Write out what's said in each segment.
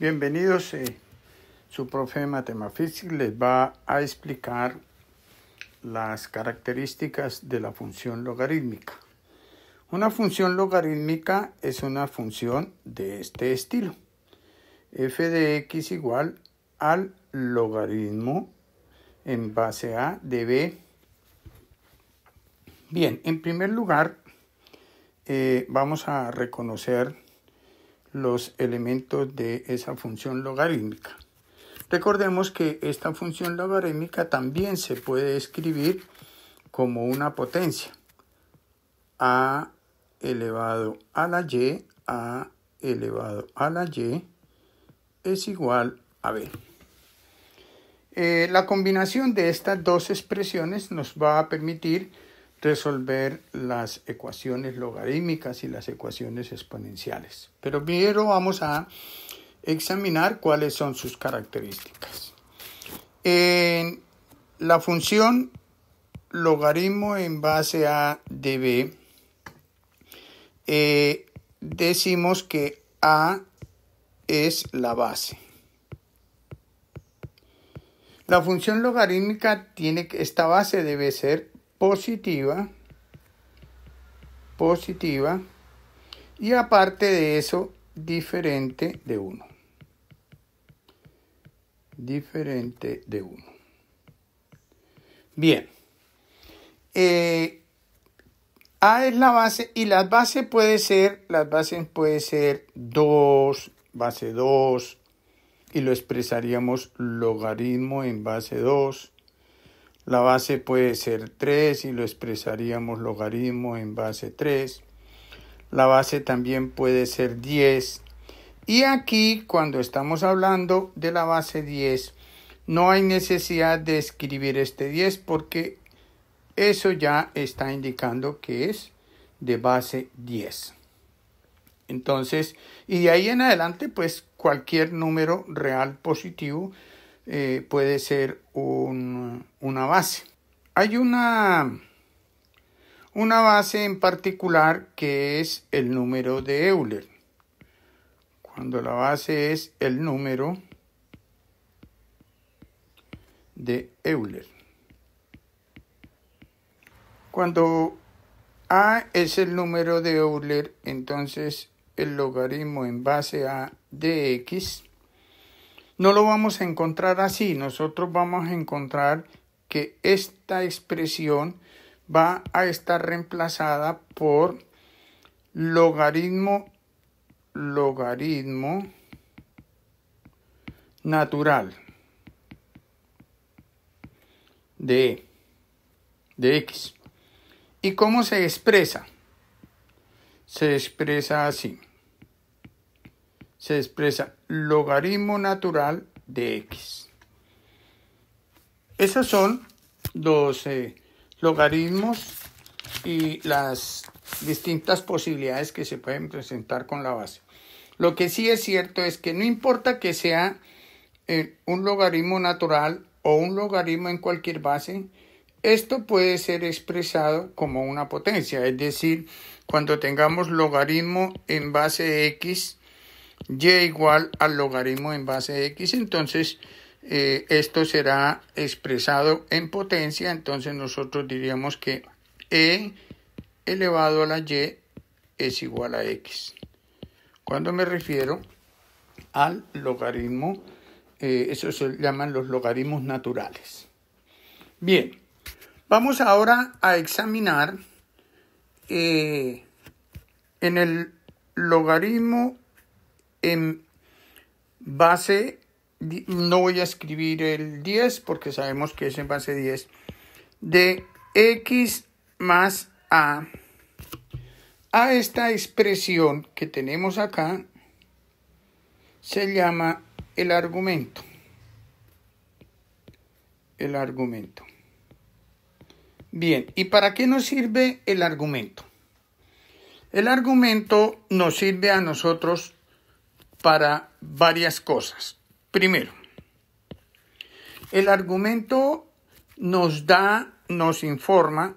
Bienvenidos. Eh, su profe de matemafísica les va a explicar las características de la función logarítmica. Una función logarítmica es una función de este estilo. f de x igual al logaritmo en base a de b. Bien, en primer lugar eh, vamos a reconocer los elementos de esa función logarítmica. Recordemos que esta función logarítmica también se puede escribir como una potencia. A elevado a la y, a elevado a la y es igual a b. Eh, la combinación de estas dos expresiones nos va a permitir resolver las ecuaciones logarítmicas y las ecuaciones exponenciales. Pero primero vamos a examinar cuáles son sus características. En la función logaritmo en base a de b, eh, decimos que a es la base. La función logarítmica tiene que esta base debe ser positiva, positiva y aparte de eso, diferente de 1. Diferente de 1. Bien. Eh, A es la base y las bases puede ser, las bases puede ser 2, base 2, y lo expresaríamos logaritmo en base 2 la base puede ser 3 y lo expresaríamos logaritmo en base 3. La base también puede ser 10. Y aquí, cuando estamos hablando de la base 10, no hay necesidad de escribir este 10 porque eso ya está indicando que es de base 10. Entonces, y de ahí en adelante, pues cualquier número real positivo eh, puede ser una base. Hay una, una base en particular que es el número de Euler. Cuando la base es el número de Euler. Cuando A es el número de Euler, entonces el logaritmo en base a dx no lo vamos a encontrar así, nosotros vamos a encontrar que esta expresión va a estar reemplazada por logaritmo logaritmo natural de, e, de x. ¿Y cómo se expresa? Se expresa así se expresa logaritmo natural de x. Esos son los eh, logaritmos y las distintas posibilidades que se pueden presentar con la base. Lo que sí es cierto es que no importa que sea eh, un logaritmo natural o un logaritmo en cualquier base, esto puede ser expresado como una potencia, es decir, cuando tengamos logaritmo en base de x y e igual al logaritmo en base de x, entonces eh, esto será expresado en potencia, entonces nosotros diríamos que e elevado a la y es igual a x. Cuando me refiero al logaritmo, eh, eso se llaman los logaritmos naturales. Bien, vamos ahora a examinar eh, en el logaritmo en base, no voy a escribir el 10 porque sabemos que es en base 10, de x más a, a esta expresión que tenemos acá, se llama el argumento. El argumento. Bien, ¿y para qué nos sirve el argumento? El argumento nos sirve a nosotros para varias cosas. Primero, el argumento nos da, nos informa,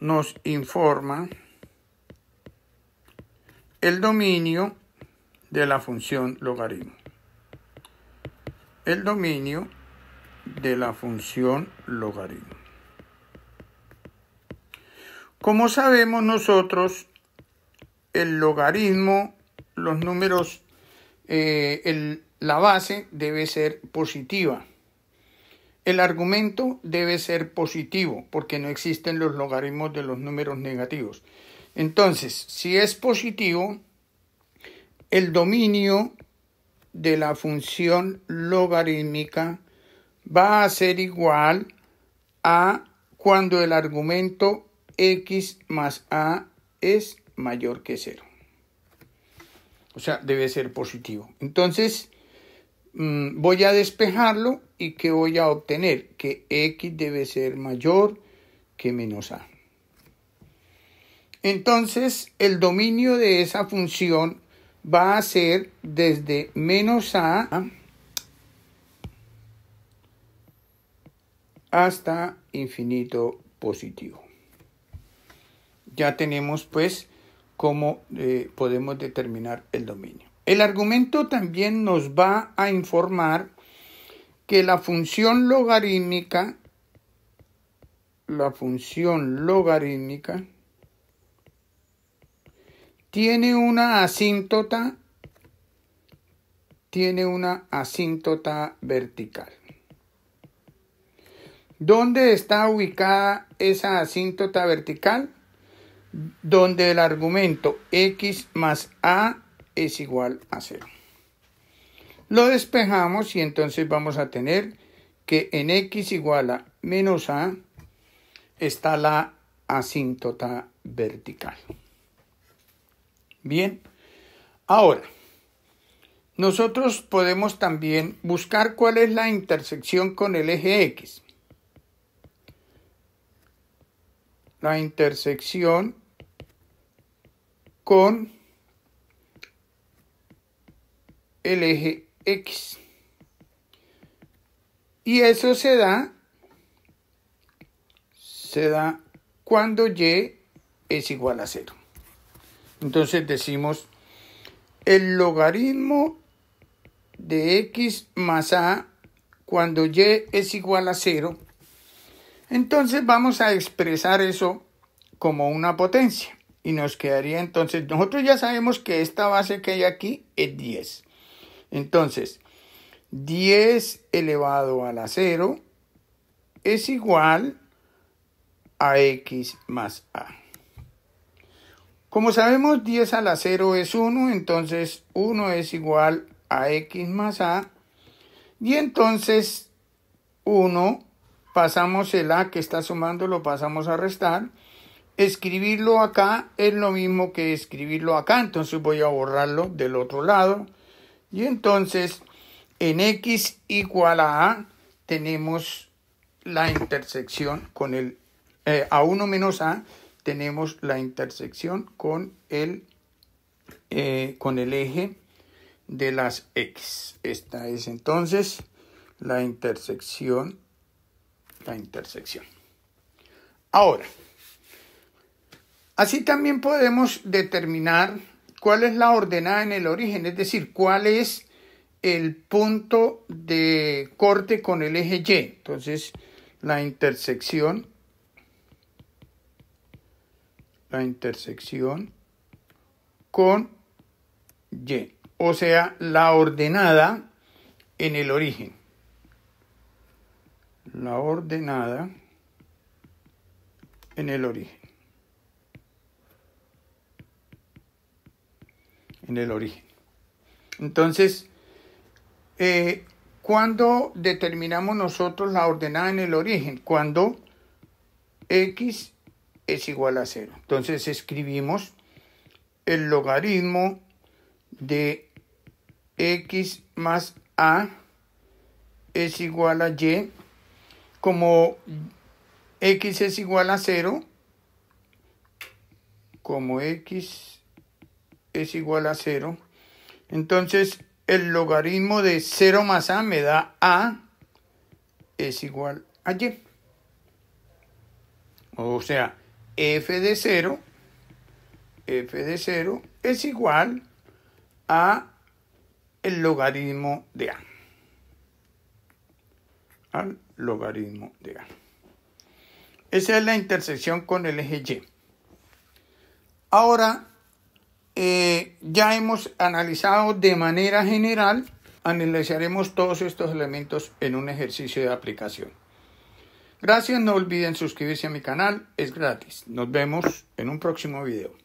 nos informa el dominio de la función logaritmo. El dominio de la función logaritmo. Como sabemos nosotros, el logaritmo los números, eh, la base debe ser positiva. El argumento debe ser positivo porque no existen los logaritmos de los números negativos. Entonces, si es positivo, el dominio de la función logarítmica va a ser igual a cuando el argumento x más a es mayor que cero. O sea, debe ser positivo. Entonces, mm, voy a despejarlo y que voy a obtener que x debe ser mayor que menos a. Entonces, el dominio de esa función va a ser desde menos a hasta infinito positivo. Ya tenemos pues cómo eh, podemos determinar el dominio. El argumento también nos va a informar que la función logarítmica, la función logarítmica, tiene una asíntota, tiene una asíntota vertical. ¿Dónde está ubicada esa asíntota vertical? donde el argumento x más a es igual a 0. Lo despejamos y entonces vamos a tener que en x igual a menos a está la asíntota vertical. Bien, ahora nosotros podemos también buscar cuál es la intersección con el eje x. la intersección con el eje X. Y eso se da, se da cuando Y es igual a cero. Entonces decimos el logaritmo de X más A cuando Y es igual a cero entonces vamos a expresar eso como una potencia. Y nos quedaría entonces, nosotros ya sabemos que esta base que hay aquí es 10. Entonces, 10 elevado a la 0 es igual a x más a. Como sabemos, 10 a la 0 es 1, entonces 1 es igual a x más a. Y entonces 1 pasamos el A que está sumando, lo pasamos a restar. Escribirlo acá es lo mismo que escribirlo acá, entonces voy a borrarlo del otro lado. Y entonces en X igual a A tenemos la intersección con el eh, A1 menos A tenemos la intersección con el, eh, con el eje de las X. Esta es entonces la intersección intersección. Ahora, así también podemos determinar cuál es la ordenada en el origen, es decir, cuál es el punto de corte con el eje Y. Entonces, la intersección, la intersección con Y, o sea, la ordenada en el origen la ordenada en el origen. En el origen. Entonces, eh, Cuando determinamos nosotros la ordenada en el origen? Cuando x es igual a 0. Entonces escribimos el logaritmo de x más a es igual a y como x es igual a 0, como x es igual a 0, entonces el logaritmo de 0 más a me da a es igual a y. O sea, f de 0, f de 0 es igual a el logaritmo de a logaritmo de A. Esa es la intersección con el eje Y. Ahora, eh, ya hemos analizado de manera general, analizaremos todos estos elementos en un ejercicio de aplicación. Gracias, no olviden suscribirse a mi canal, es gratis. Nos vemos en un próximo video.